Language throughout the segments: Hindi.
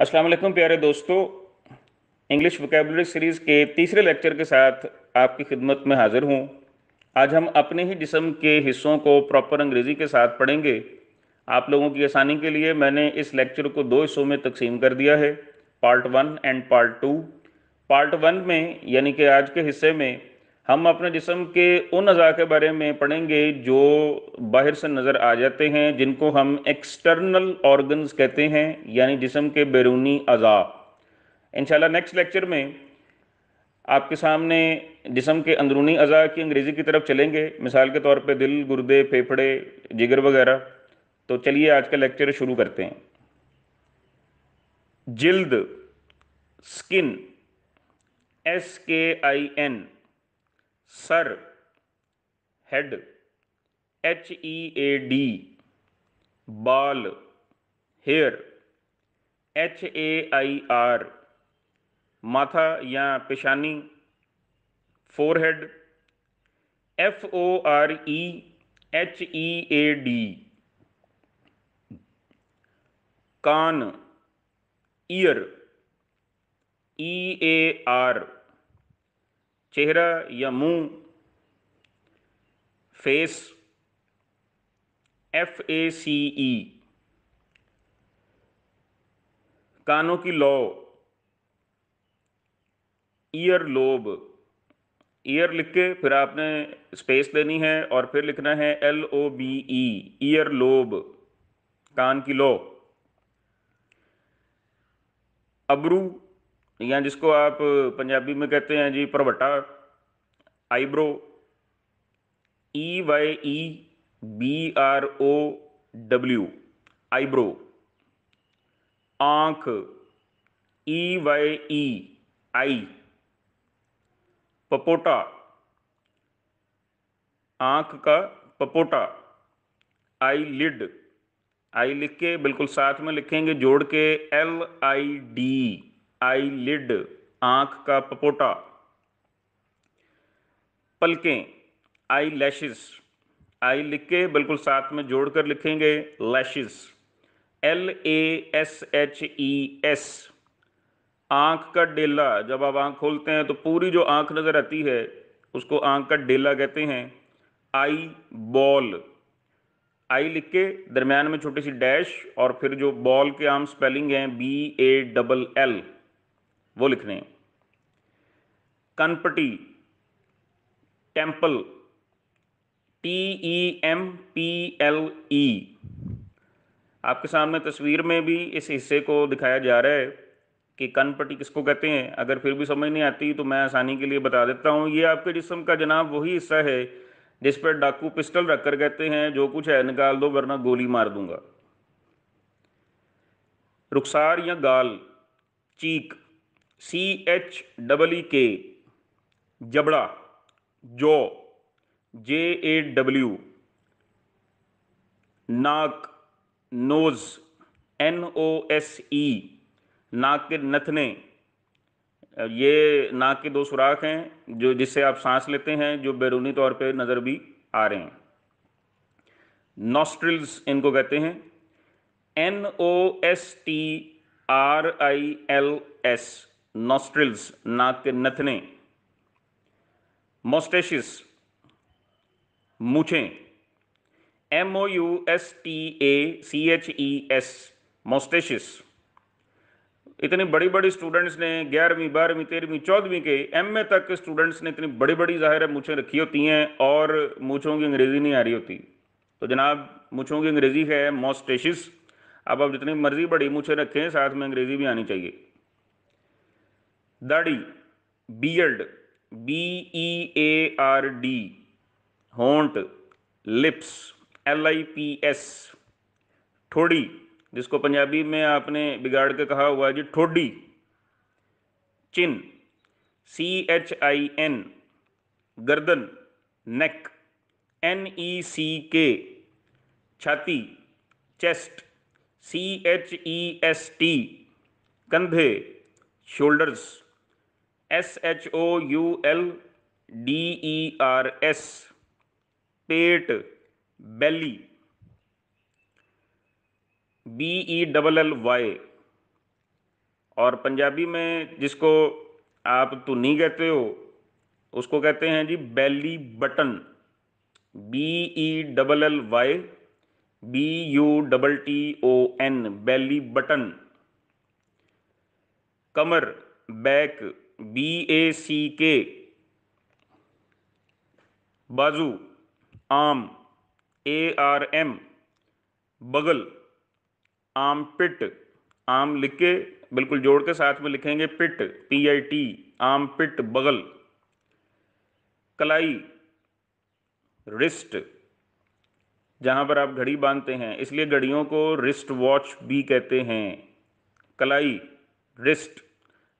अस्सलाम वालेकुम प्यारे दोस्तों इंग्लिश वोकेबलरी सीरीज़ के तीसरे लेक्चर के साथ आपकी खिदमत में हाज़िर हूँ आज हम अपने ही जिसम के हिस्सों को प्रॉपर अंग्रेज़ी के साथ पढ़ेंगे आप लोगों की आसानी के लिए मैंने इस लेक्चर को दो हिस्सों में तकसीम कर दिया है part one and part two part one में यानी कि आज के हिस्से में हम अपने जिसम के उन अज़ा के बारे में पढ़ेंगे जो बाहर से नज़र आ जाते हैं जिनको हम एक्सटर्नल ऑर्गन्स कहते हैं यानी जिसम के बैरूनी अज़ा इंशाल्लाह नेक्स्ट लेक्चर में आपके सामने जिसम के अंदरूनी अज़ा की अंग्रेज़ी की तरफ चलेंगे मिसाल के तौर पे दिल गुर्दे फेफड़े जिगर वगैरह तो चलिए आज का लेक्चर शुरू करते हैं जिल्द skin S K I N सर head H E A D बाल hair H A I R माथा या पेशानी forehead F O R E H E A D कान ईयर ई ए आर चेहरा या मुंह फेस एफ ए सी ई कानों की लौ ईयर लोब ईयर लिख के फिर आपने स्पेस देनी है और फिर लिखना है L O B E ear lobe कान की लौ अबरू या जिसको आप पंजाबी में कहते हैं जी परवटा eyebrow E Y E B R O W eyebrow आंख ई वाई ई आई पपोटा आंख का पपोटा आई लिड आई लिख के बिल्कुल साथ में लिखेंगे जोड़ के L I D I lid आँख का पपोटा पलकें आई लैशेस आई लिख के बिल्कुल साथ में जोड़कर लिखेंगे lashes L A S H E S आँख का डेला जब आप आँख खोलते हैं तो पूरी जो आँख नज़र आती है उसको आँख का डेला कहते हैं आई बॉल आई लिख के दरमियान में छोटी सी डैश और फिर जो बॉल के आम स्पेलिंग हैं बी ए डबल एल वो लिख कनपटी temple T E M P L E आपके सामने तस्वीर में भी इस हिस्से को दिखाया जा रहा है कि कनपट्टी किसको कहते हैं अगर फिर भी समझ नहीं आती तो मैं आसानी के लिए बता देता हूँ ये आपके जिसम का जनाब वही हिस्सा है जिस पर डाकू पिस्टल रखकर कहते हैं जो कुछ है निकाल दो वरना गोली मार दूंगा रुखसार या गाल चीक सी एच डबल ई के जबड़ा जो जे ए डब्ल्यू नाक nose N O S E नाक के नथने ये नाक के दो सुराख हैं जो जिससे आप सांस लेते हैं जो बैरूनी तौर पे नज़र भी आ रहे हैं नॉस्ट्रिल्स इनको कहते हैं N O S T R I L S nostrils नाक के नथने मोस्टेशिस मूछें M O U S T A C H E S moustaches इतनी बड़ी बड़ी स्टूडेंट्स ने ग्यारहवीं बारहवीं तेरहवीं चौदहवीं के एम ए तक के स्टूडेंट्स ने इतनी बड़ी बड़ी ज़ाहिर है मूछें रखी होती हैं और मूछों की अंग्रेज़ी नहीं आ रही होती तो जनाब मूछों की अंग्रेज़ी है मोस्टेशिस अब आप जितनी मर्ज़ी बड़ी मूछें रखें साथ में अंग्रेज़ी भी आनी चाहिए दाढ़ी beard B E A R D होंट lips L I P S ठोड़ी जिसको पंजाबी में आपने बिगाड़ के कहा हुआ जी ठोडी चिन सी एच आई एन गर्दन नेक एन ई सी के छाती chest C H E S T कंधे shoulders S H O U L D E R S पेट belly B E double L Y और पंजाबी में जिसको आप तुनी तो कहते हो उसको कहते हैं जी belly button B E double L Y B U double T O N belly button कमर back B A C K बाजू आम ए आर एम बगल आम पिट आम लिख के बिल्कुल जोड़ के साथ में लिखेंगे पिट पी आई टी आम पिट बगल कलाई रिस्ट जहाँ पर आप घड़ी बांधते हैं इसलिए घड़ियों को रिस्ट वॉच भी कहते हैं कलाई wrist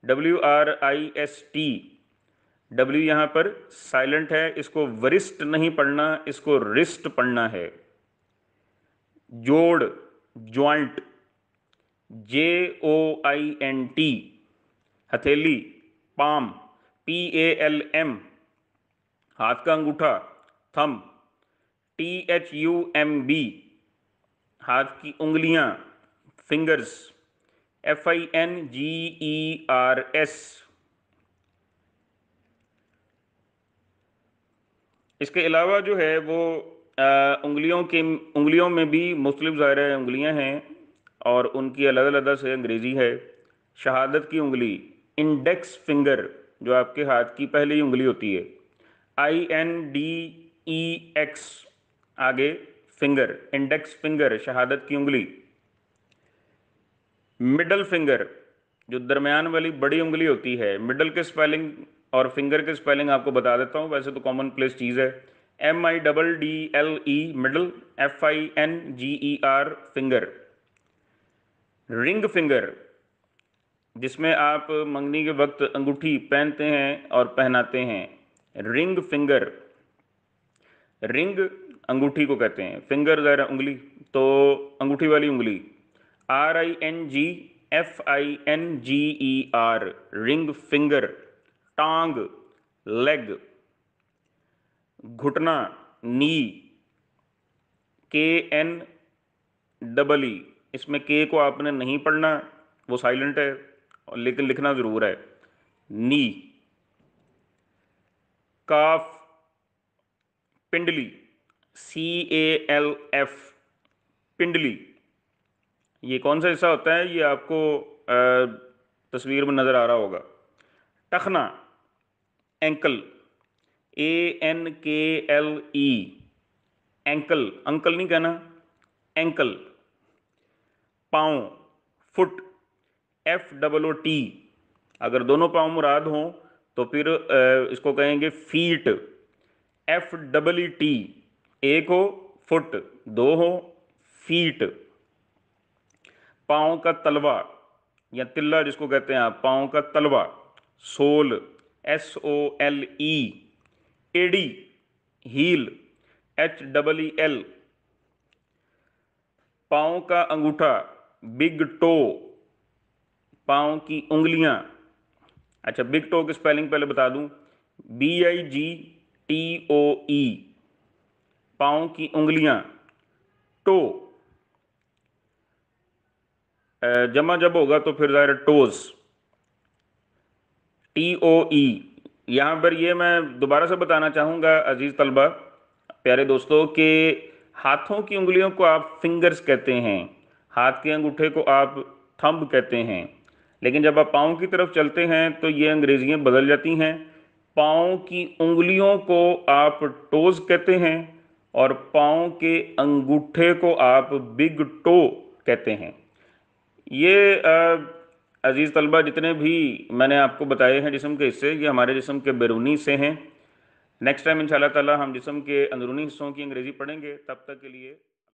W R I S T W यहाँ पर साइलेंट है इसको वरिष्ठ नहीं पढ़ना इसको रिस्ट पढ़ना है जोड़ joint J O I N T हथेली palm P A L M हाथ का अंगूठा thumb T H U M B हाथ की उंगलियां fingers F I N G E R S इसके अलावा जो है वो आ, उंगलियों के उंगलियों में भी मुख्तलिफ ज़ाहिर उंगलियाँ हैं और उनकी अलग अलग से अंग्रेज़ी है शहादत की उंगली इंडेक्स फिंगर जो आपके हाथ की पहली उंगली होती है I N D E X आगे फिंगर इंडेक्स फिंगर शहादत की उंगली मिडल फिंगर जो दरमियान वाली बड़ी उंगली होती है मिडल के स्पेलिंग और फिंगर के स्पेलिंग आपको बता देता हूँ वैसे तो कॉमन प्लेस चीज़ है M I double D L E middle F I N G E R finger ring finger जिसमें आप मंगनी के वक्त अंगूठी पहनते हैं और पहनाते हैं रिंग फिंगर रिंग अंगूठी को कहते हैं फिंगर ज़रा उंगली तो अंगूठी वाली उंगली R I N G F I N G E R ring finger टांग लेग घुटना नी के एन डबल ई इसमें के को आपने नहीं पढ़ना वो साइलेंट है लेकिन लिखना ज़रूर है नी काफ पिंडली सी ए एल एफ पिंडली ये कौन सा हिस्सा होता है ये आपको तस्वीर में नज़र आ रहा होगा टखना ankle A N K L E ankle uncle नहीं कहना एंकल पाँव foot F double O T अगर दोनों पाँव मुराद हों तो फिर इसको कहेंगे feet F double E T एक हो फुट दो हो फीट पाँव का तलवा या तिल्ला जिसको कहते हैं आप पाँव का तलवा sole S O L E एडी heel H double E L पाँव का अंगूठा बिग टो पाँव की उंगलियां अच्छा बिग टो की स्पेलिंग पहले बता दूं B I G T O ई पाँव की उंगलियां टो जमा जब होगा तो फिर ज़ाहिर टोज टी ओ ई यहाँ पर ये मैं दोबारा से बताना चाहूँगा अजीज़ तलबा प्यारे दोस्तों के हाथों की उंगलियों को आप फिंगर्स कहते हैं हाथ के अंगूठे को आप थंब कहते हैं लेकिन जब आप पाँव की तरफ चलते हैं तो ये अंग्रेजियाँ बदल जाती हैं पाँव की उंगलियों को आप टोज कहते हैं और पाँव के अंगूठे को आप बिग टो कहते हैं ये अज़ीज़ तलबा जितने भी मैंने आपको बताए हैं जिसम के हिस्से ये हमारे जिसम के बैरूनी से हैं नेक्स्ट टाइम इन ताला हम जिसम के अंदरूनी हिस्सों की अंग्रेज़ी पढ़ेंगे तब तक के लिए